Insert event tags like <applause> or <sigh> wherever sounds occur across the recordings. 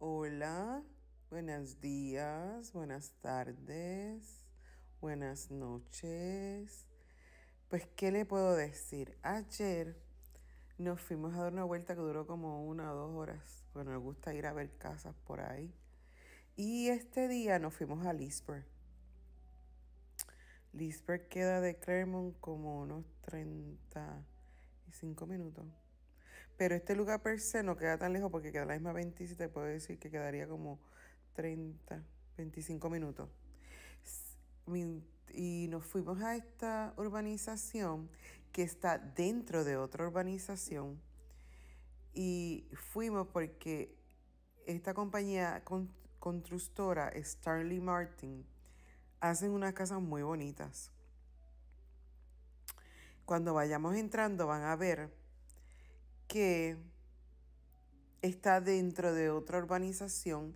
Hola, buenos días, buenas tardes, buenas noches. Pues, ¿qué le puedo decir? Ayer nos fuimos a dar una vuelta que duró como una o dos horas, bueno nos gusta ir a ver casas por ahí. Y este día nos fuimos a Lisper. Lisper queda de Claremont como unos 35 minutos. Pero este lugar per se no queda tan lejos porque queda la misma 27, puedo decir que quedaría como 30, 25 minutos. Y nos fuimos a esta urbanización que está dentro de otra urbanización. Y fuimos porque esta compañía constructora, Starley Martin, hacen unas casas muy bonitas. Cuando vayamos entrando van a ver que está dentro de otra urbanización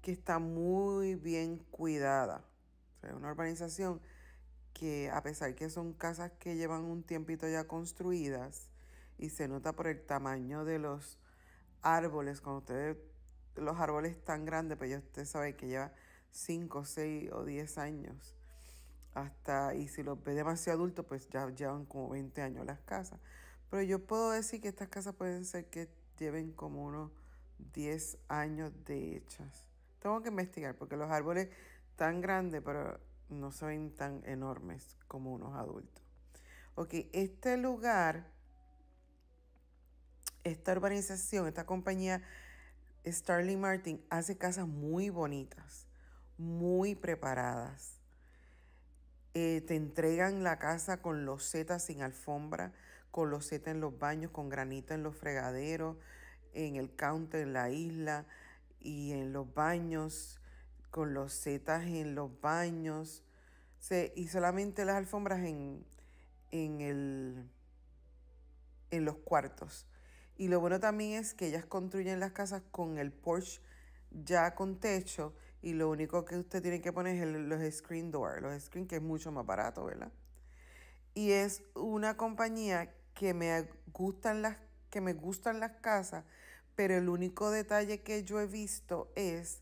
que está muy bien cuidada. una urbanización que a pesar que son casas que llevan un tiempito ya construidas y se nota por el tamaño de los árboles, cuando ustedes los árboles tan grandes, pues ya usted sabe que lleva 5, 6 o 10 años. Hasta, y si los ve demasiado adultos, pues ya llevan como 20 años las casas. Pero yo puedo decir que estas casas pueden ser que lleven como unos 10 años de hechas. Tengo que investigar porque los árboles tan grandes, pero no son tan enormes como unos adultos. Ok, este lugar, esta urbanización, esta compañía Starling Martin hace casas muy bonitas, muy preparadas. Eh, te entregan la casa con losetas sin alfombra, con los setas en los baños, con granito en los fregaderos, en el counter, en la isla y en los baños, con los setas en los baños. Se, y solamente las alfombras en, en, el, en los cuartos. Y lo bueno también es que ellas construyen las casas con el porch ya con techo y lo único que usted tiene que poner es el, los screen doors... los screen que es mucho más barato, ¿verdad? Y es una compañía que me gustan las, que me gustan las casas, pero el único detalle que yo he visto es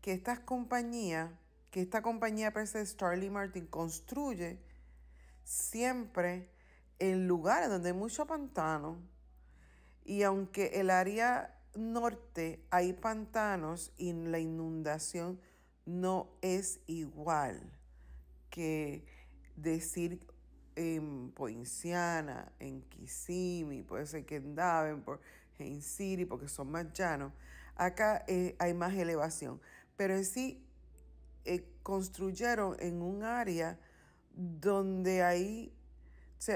que estas compañías, que esta compañía de Starling Martin construye siempre en lugares donde hay mucho pantano. Y aunque el área norte hay pantanos y la inundación no es igual que decir en Poinciana, en Kissimmee, puede ser que en por en City, porque son más llanos. Acá eh, hay más elevación, pero sí eh, construyeron en un área donde ahí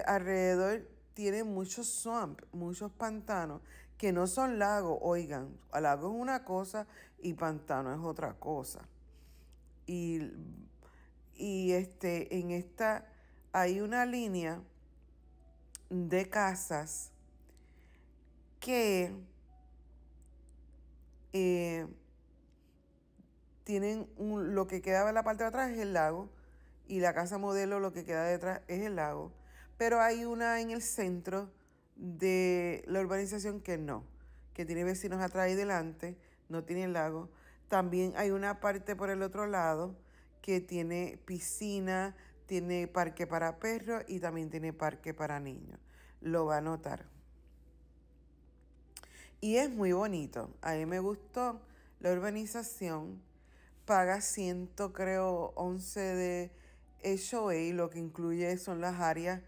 alrededor tiene muchos swamp, muchos pantanos, que no son lagos, oigan, lago es una cosa y pantano es otra cosa. Y, este, en esta hay una línea de casas que eh, tienen lo que quedaba en la parte de atrás es el lago y la casa modelo lo que queda detrás es el lago, pero hay una en el centro de la urbanización que no, que tiene vecinos atrás y delante, no tiene el lago. También hay una parte por el otro lado que tiene piscina, tiene parque para perros y también tiene parque para niños. Lo va a notar. Y es muy bonito. A mí me gustó la urbanización. Paga 100, creo, 11 de HOA, lo que incluye son las áreas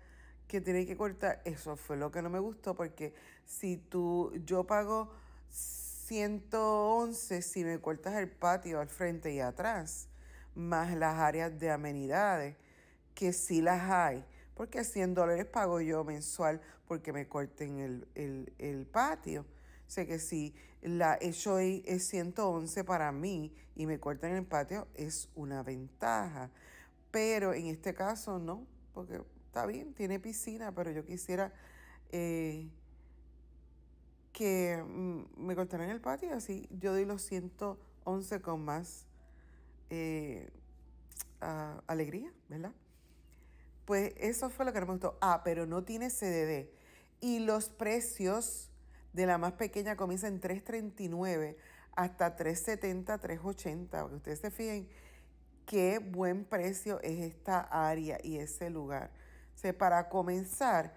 que tiene que cortar. Eso fue lo que no me gustó porque si tú, yo pago 111 si me cortas el patio al frente y atrás, más las áreas de amenidades que sí las hay, porque 100 dólares pago yo mensual porque me corten el, el, patio. sé que si la HOA es 111 para mí y me cortan el patio, es una ventaja. Pero en este caso no, porque está bien, tiene piscina, pero yo quisiera eh, que mm, me cortaran el patio así yo doy los 111 con más eh, alegría, ¿verdad? Pues eso fue lo que no me gustó. Ah, pero no tiene CDD. Y los precios de la más pequeña comienzan en 3.39 hasta 3.70, 3.80. que ustedes se fijen qué buen precio es esta área y ese lugar. O para comenzar,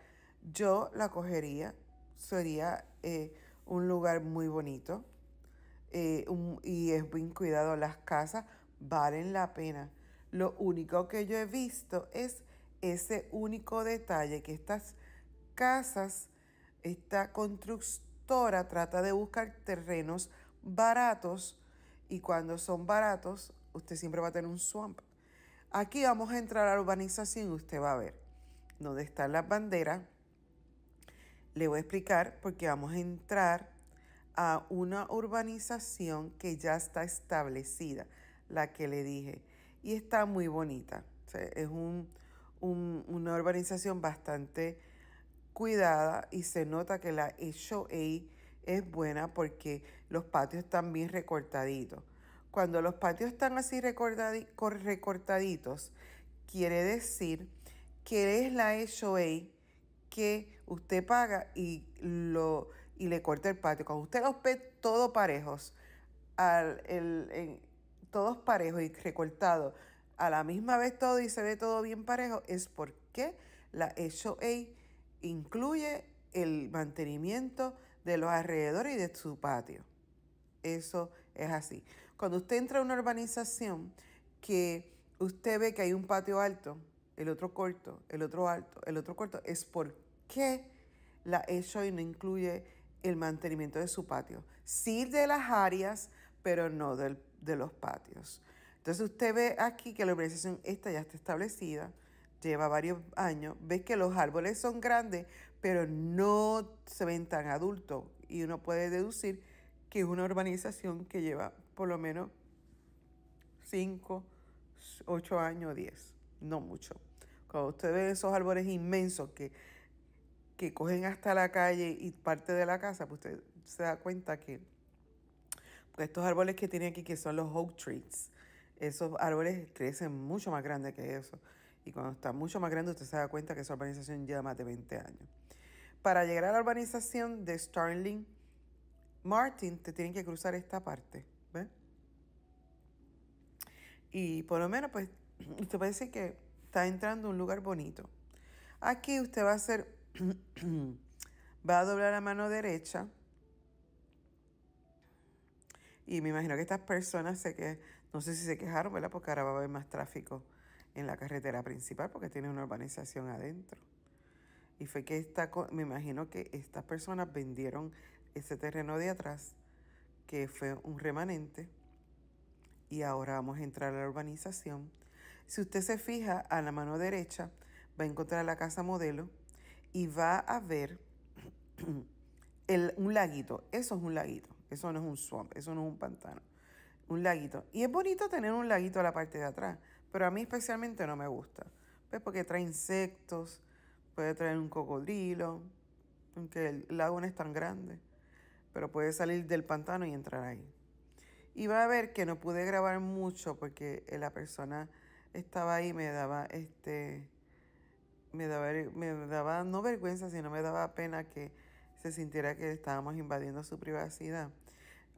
yo la cogería. Sería eh, un lugar muy bonito. Eh, y es bien cuidado. Las casas valen la pena. Lo único que yo he visto es ese único detalle que estas casas, esta constructora trata de buscar terrenos baratos y cuando son baratos, usted siempre va a tener un swamp. Aquí vamos a entrar a la urbanización y usted va a ver dónde están las banderas. Le voy a explicar porque vamos a entrar a una urbanización que ya está establecida, la que le dije, y está muy bonita. es un una urbanización bastante cuidada y se nota que la HOA es buena porque los patios están bien recortaditos. Cuando los patios están así recortaditos, quiere decir que es la HOA que usted paga y, lo, y le corta el patio. Cuando usted los ve todos parejos, al, todos parejos y recortados, a la misma vez todo y se ve todo bien parejo, es porque la HOA incluye el mantenimiento de los alrededores y de su patio. Eso es así. Cuando usted entra a una urbanización que usted ve que hay un patio alto, el otro corto, el otro alto, el otro corto, es porque la HOA no incluye el mantenimiento de su patio. Sí de las áreas, pero no de los patios. Entonces usted ve aquí que la urbanización esta ya está establecida, lleva varios años, ves que los árboles son grandes, pero no se ven tan adultos y uno puede deducir que es una urbanización que lleva por lo menos 5, 8 años, 10, no mucho. Cuando usted ve esos árboles inmensos que, que cogen hasta la calle y parte de la casa, pues usted se da cuenta que pues, estos árboles que tiene aquí, que son los oak trees, esos árboles crecen mucho más grandes que eso. Y cuando está mucho más grande, usted se da cuenta que esa urbanización lleva más de 20 años. Para llegar a la urbanización de Starling Martin, te tienen que cruzar esta parte. Y por lo menos, pues, <clears throat> usted decir que está entrando a un lugar bonito. Aquí usted va a hacer, <clears throat> va a doblar la mano derecha. Y me imagino que estas personas se que no sé si se quejaron, ¿verdad? Porque ahora va a haber más tráfico en la carretera principal porque tiene una urbanización adentro. Y fue que esta, me imagino que estas personas vendieron ese terreno de atrás, que fue un remanente, y ahora vamos a entrar a la urbanización. Si usted se fija a la mano derecha, va a encontrar la casa modelo y va a ver <clears throat> un laguito. Eso es un laguito, eso no es un swamp, eso no es un pantano un laguito. Y es bonito tener un laguito a la parte de atrás, pero a mí especialmente no me gusta. Pues porque trae insectos, puede traer un cocodrilo, aunque el lago no es tan grande, pero puede salir del pantano y entrar ahí. Y va a ver que no pude grabar mucho porque eh, la persona estaba ahí me daba este me daba, me daba no vergüenza, sino me daba pena que se sintiera que estábamos invadiendo su privacidad.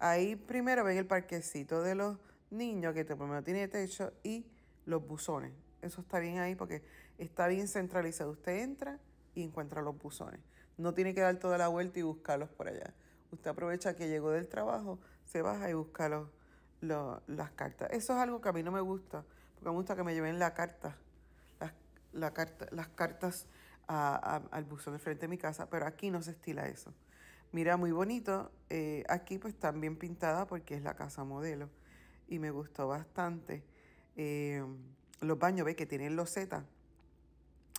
Ahí primero ven el parquecito de los niños que primero tiene techo y los buzones. Eso está bien ahí porque está bien centralizado. Usted entra y encuentra los buzones. No tiene que dar toda la vuelta y buscarlos por allá. Usted aprovecha que llegó del trabajo, se baja y busca las cartas. Eso es algo que a mí no me gusta, porque me gusta que me lleven la carta, las, las cartas al buzón de frente de mi casa, pero aquí no se estila eso. Mira, muy bonito. Eh, aquí pues bien pintada porque es la casa modelo y me gustó bastante. Eh, los baños, ve que tienen loseta.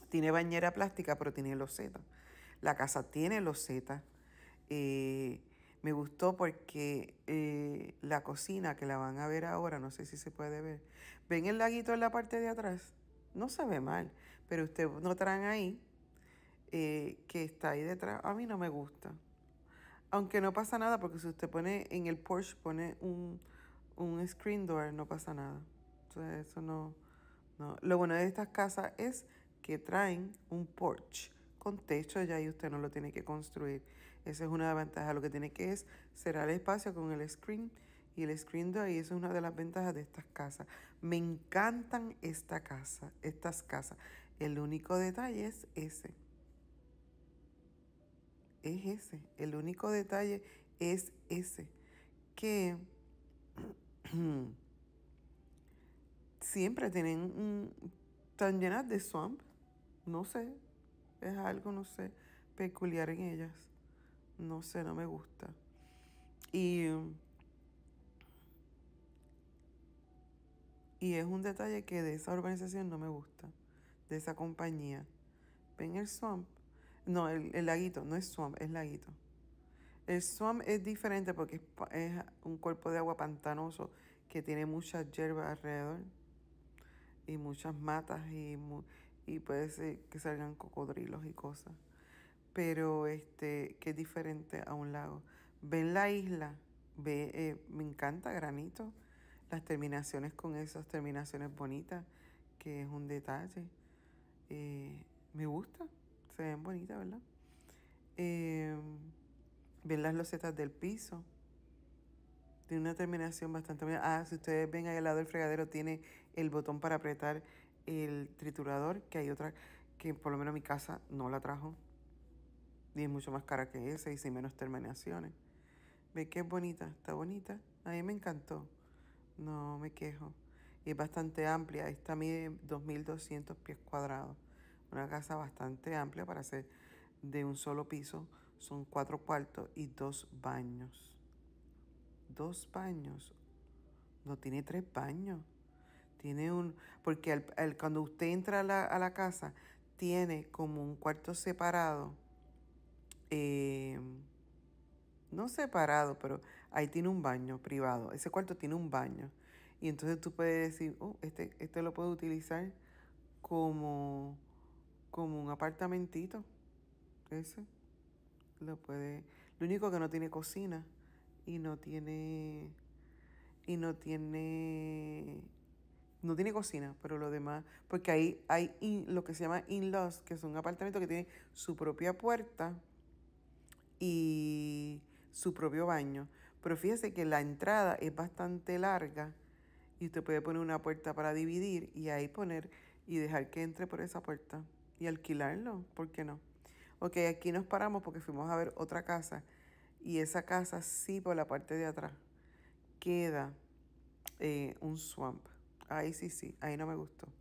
Tiene bañera plástica, pero tiene loseta. La casa tiene loseta. Eh, me gustó porque la cocina que la van a ver ahora, no sé si se puede ver. ¿Ven el laguito en la parte de atrás? No se ve mal, pero ustedes notarán ahí que está ahí detrás. A mí no me gusta. Aunque no pasa nada porque si usted pone en el porch, pone un, screen door, no pasa nada. Entonces eso no, no. Lo bueno de estas casas es que traen un porch con techo ya y usted no lo tiene que construir. Esa es una de las ventajas. Lo que tiene que es cerrar el espacio con el screen y el screen door y eso es una de las ventajas de estas casas. Me encantan esta casa, estas casas. El único detalle es ese es ese. El único detalle es ese. Que <clears throat> siempre tienen tan llenas de swamp. No sé. Es algo, no sé, peculiar en ellas. No sé, no me gusta. Y, y es un detalle que de esa organización no me gusta. De esa compañía. Ven el swamp no, el, laguito no es swamp, es laguito. El swamp es diferente porque es, un cuerpo de agua pantanoso que tiene muchas hierbas alrededor y muchas matas y, y puede ser que salgan cocodrilos y cosas. Pero este, que es diferente a un lago. Ven la isla, ve, eh, me encanta granito, las terminaciones con esas terminaciones bonitas, que es un detalle. Eh, me gusta se ven bonitas, ¿verdad? Em, ven las losetas del piso. Tiene una terminación bastante buena. Ah, si ustedes ven ahí al lado del fregadero, tiene el botón para apretar el triturador, que hay otra que por lo menos mi casa no la trajo. Y es mucho más cara que esa y sin menos terminaciones. ¿Ven qué bonita, está bonita. A mí me encantó. No me quejo. Y es bastante amplia. Esta mide 2200 pies cuadrados una casa bastante amplia para ser de un solo piso. Son cuatro cuartos y dos baños. Dos baños. No tiene tres baños. Tiene un. Porque cuando usted entra a la, casa, tiene como un cuarto separado. Eh, no separado, pero ahí tiene un baño privado. Ese cuarto tiene un baño. Y entonces tú puedes decir, oh, este, este lo puedo utilizar como como un apartamentito. Ese. Lo puede. Lo único que no tiene cocina y no tiene. Y no tiene. No tiene cocina, pero lo demás. Porque ahí hay lo que se llama in-laws, que un apartamento que tiene su propia puerta y su propio baño. Pero fíjese que la entrada es bastante larga y usted puede poner una puerta para dividir y ahí poner y dejar que entre por esa puerta y alquilarlo, ¿por qué no? Ok, aquí nos paramos porque fuimos a ver otra casa y esa casa sí por la parte de atrás queda eh, un swamp. Ahí sí, sí, ahí no me gustó.